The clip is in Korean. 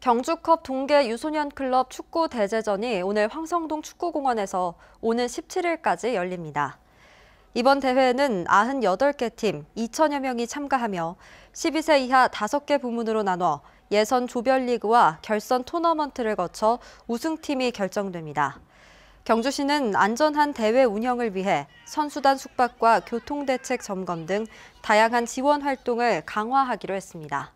경주컵 동계 유소년 클럽 축구 대제전이 오늘 황성동 축구공원에서 오는 17일까지 열립니다. 이번 대회에는 98개 팀 2천여 명이 참가하며 12세 이하 5개 부문으로 나눠 예선 조별리그와 결선 토너먼트를 거쳐 우승팀이 결정됩니다. 경주시는 안전한 대회 운영을 위해 선수단 숙박과 교통대책 점검 등 다양한 지원 활동을 강화하기로 했습니다.